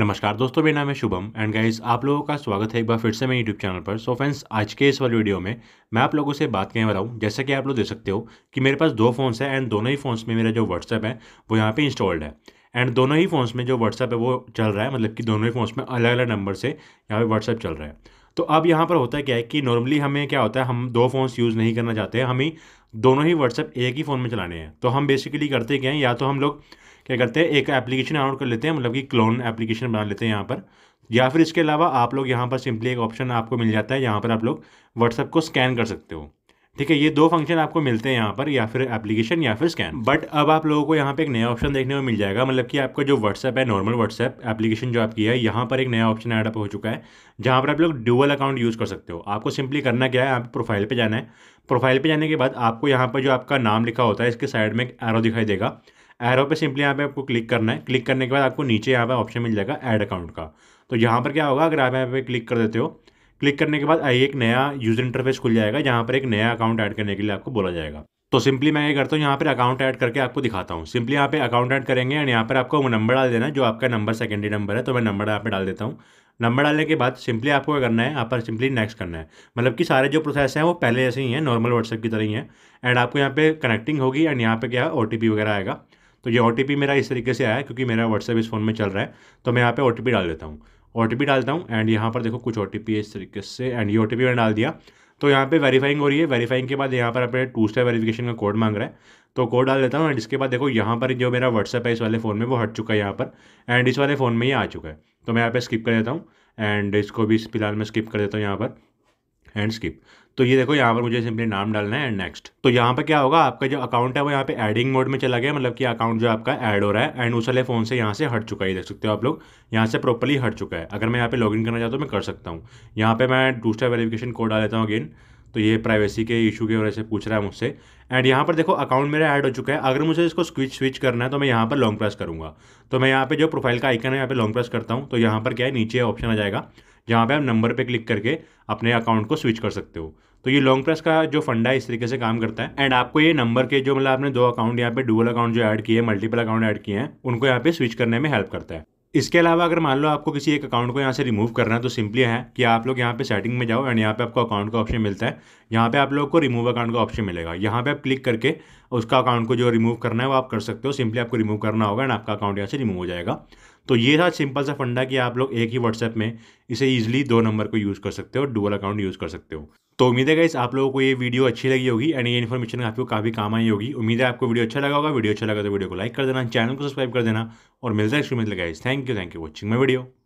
नमस्कार दोस्तों मेरा नाम है शुभम एंड गाइस आप लोगों का स्वागत है एक बार फिर से मेरे यूट्यूब चैनल पर सो so फ्रेंड्स आज के इस वाले वीडियो में मैं आप लोगों से बात करने वाला हूँ जैसा कि आप लोग देख सकते हो कि मेरे पास दो फ़ोन्स हैं एंड दोनों ही फ़ोन्स में मेरा जो व्हाट्सएप है वो यहाँ पर इंस्टॉल्ड है एंड दोनों ही फ़ोन्स में जो व्हाट्सएप है वो चल रहा है मतलब कि दोनों ही फ़ोन्स में अलग अलग नंबर से यहाँ पर व्हाट्सएप चल रहा है तो अब यहाँ पर होता है क्या है कि नॉर्मली हमें क्या होता है हम दो फ़ोन्स यूज़ नहीं करना चाहते हैं हमें दोनों ही व्हाट्सएप एक ही फ़ोन में चलाने हैं तो हम बेसिकली करते क्या हैं या तो हम लोग क्या करते हैं एक एप्लीकेशन डाउनलोड कर लेते हैं मतलब कि क्लोन एप्लीकेशन बना लेते हैं यहाँ पर या फिर इसके अलावा आप लोग यहाँ पर सिंपली एक ऑप्शन आपको मिल जाता है यहाँ पर आप लोग व्हाट्सअप को स्कैन कर सकते हो ठीक है ये दो फंक्शन आपको मिलते हैं यहाँ पर या फिर एप्लीकेशन या फिर स्कैन बट अब आप लोगों को यहाँ पे एक नया ऑप्शन देखने को मिल जाएगा मतलब कि आपका जो व्हाट्सअप है नॉर्मल व्हाट्सअप एप्लीकेशन जो आपकी है यहाँ पर एक नया ऑप्शन ऐडअप हो चुका है जहाँ पर आप लोग ड्यूअल अकाउंट यूज़ कर सकते हो आपको सिंपली करना क्या है आप प्रोफाइल पर जाना है प्रोफाइल पर जाने के बाद आपको यहाँ पर जो आपका नाम लिखा होता है इसके साइड में एक एरो दिखाई देगा एरो पे सिंपली यहाँ पे आपको क्लिक करना है क्लिक करने के बाद आपको नीचे यहाँ पे ऑप्शन मिल जाएगा ऐड अकाउंट का तो यहाँ पर क्या होगा अगर आप यहाँ पे क्लिक कर देते हो क्लिक करने के बाद एक नया यूज़र इंटरफेस खुल जाएगा जहाँ पर एक नया अकाउंट ऐड करने के लिए आपको बोला जाएगा तो सिंपली मैं ये करता हूँ यहाँ पर अकाउंट ऐड करके आपको दिखाता हूँ सिंपली यहाँ पे अकाउंट ऐड करेंगे एंड यहाँ पर आपको वो नंबर डाल देना है जो आपका नंबर सेकेंडरी नंबर है तो मैं नंबर यहाँ पे डाल देता हूँ नंबर डालने के बाद सिंपली आपको क्या करना है यहाँ पर सिंपली नेक्स्ट करना है मतलब कि सारे जो प्रोसेस हैं वो पहले जैसे ही हैं नॉर्मल व्हाट्सएप की तरह ही है एंड आपको यहाँ पे कनेक्टिंग होगी एंड यहाँ पे क्या है ओ वगैरह आएगा तो ये ओ मेरा इस तरीके से आया क्योंकि मेरा व्हाट्सअप इस फ़ोन में चल रहा है तो मैं यहाँ पे ओ डाल देता हूँ ओ डालता हूँ एंड यहाँ पर देखो कुछ ओ इस तरीके से एंड ये ओ मैंने डाल दिया तो यहाँ पे वेरीफाइंग हो रही है वेरीफाइंग के बाद यहाँ पर अपने टू स्टेप वेरीफिकेशन का कोड मांग रहा है तो कोड डाल देता हूँ एंड इसके बाद देखो यहाँ पर जो मेरा व्हाट्सअप है इस वाले फ़ोन में वो हट चुका है यहाँ पर एंड इस वाले फ़ोन में ही आ चुका है तो मैं यहाँ पे स्किप कर देता हूँ एंड इसको भी फिलहाल मैं स्किप कर देता हूँ यहाँ पर एंड स्किप तो ये देखो यहाँ पर मुझे सिंपली नाम डालना है एंड नेक्स्ट तो यहाँ पर क्या होगा आपका जो अकाउंट है वो यहाँ पे एडिंग मोड में चला गया मतलब कि अकाउंट जो आपका ऐड हो रहा है एंड उस वाले फोन से यहाँ से हट चुका है देख सकते हो आप लोग यहाँ से प्रॉपरली हट चुका है अगर मैं यहाँ पे लॉगिन करना चाहता हूँ मैं कर सकता हूँ यहाँ पे मैं दूसरा वेरिफिकेशन कोड डाल लेता हूँ अगेन तो ये प्राइवेसी के इशू की वजह से पूछ रहा है मुझसे एंड यहाँ पर देखो अकाउंट मेरा ऐड हो चुका है अगर मुझे इसको स्विच स्विच करना है तो मैं यहाँ पर लॉन्ग प्रेस करूँगा तो मैं यहाँ पे जो प्रोफाइल का आइकन है यहाँ पे लॉन्ग प्रेस करता हूँ तो यहाँ पर क्या है नीचे ऑप्शन आ जाएगा जहाँ पे आप नंबर पे क्लिक करके अपने अकाउंट को स्विच कर सकते हो तो ये लॉन्ग प्रेस का जो फंडा है इस तरीके से काम करता है एंड आपको ये नंबर के जो मतलब आपने दो अकाउंट यहाँ पे डुअल अकाउंट जो ऐड किए मल्टीपल अकाउंट ऐड किए हैं उनको यहाँ पे स्विच करने में हेल्प करता है इसके अलावा अगर मान लो आपको किसी एक अकाउंट को यहाँ से रिमूव करना है तो सिंपली है कि आप लोग यहाँ पे सेटिंग में जाओ एंड यहाँ पे आपको अकाउंट का ऑप्शन मिलता है यहाँ पे आप लोग को रिमूव अकाउंट का ऑप्शन मिलेगा यहाँ पे आप क्लिक करके उसका अकाउंट को जो रिमूव करना है वो आप कर सकते हो सिंपली आपको रिमूव करना होगा एंड आपका अकाउंट यहाँ से रिमूव हो जाएगा तो ये था सिंपल सा फंडा कि आप लोग एक ही व्हाट्सएप में इसे ईजिली दो नंबर को यूज़ कर सकते हो डुअल अकाउंट यूज़ कर सकते हो तो उम्मीद है गाइस आप लोगों को ये वीडियो अच्छी लगी होगी एंड ये इन्फॉर्मेशन आपको काफ़ी काम आई होगी उम्मीद है आपको वीडियो अच्छा लगा होगा वीडियो अच्छा लगा तो वीडियो को लाइक कर देना चैनल को सब्सक्राइब कर देना और मिलता है इसमें guys thank you thank you watching my video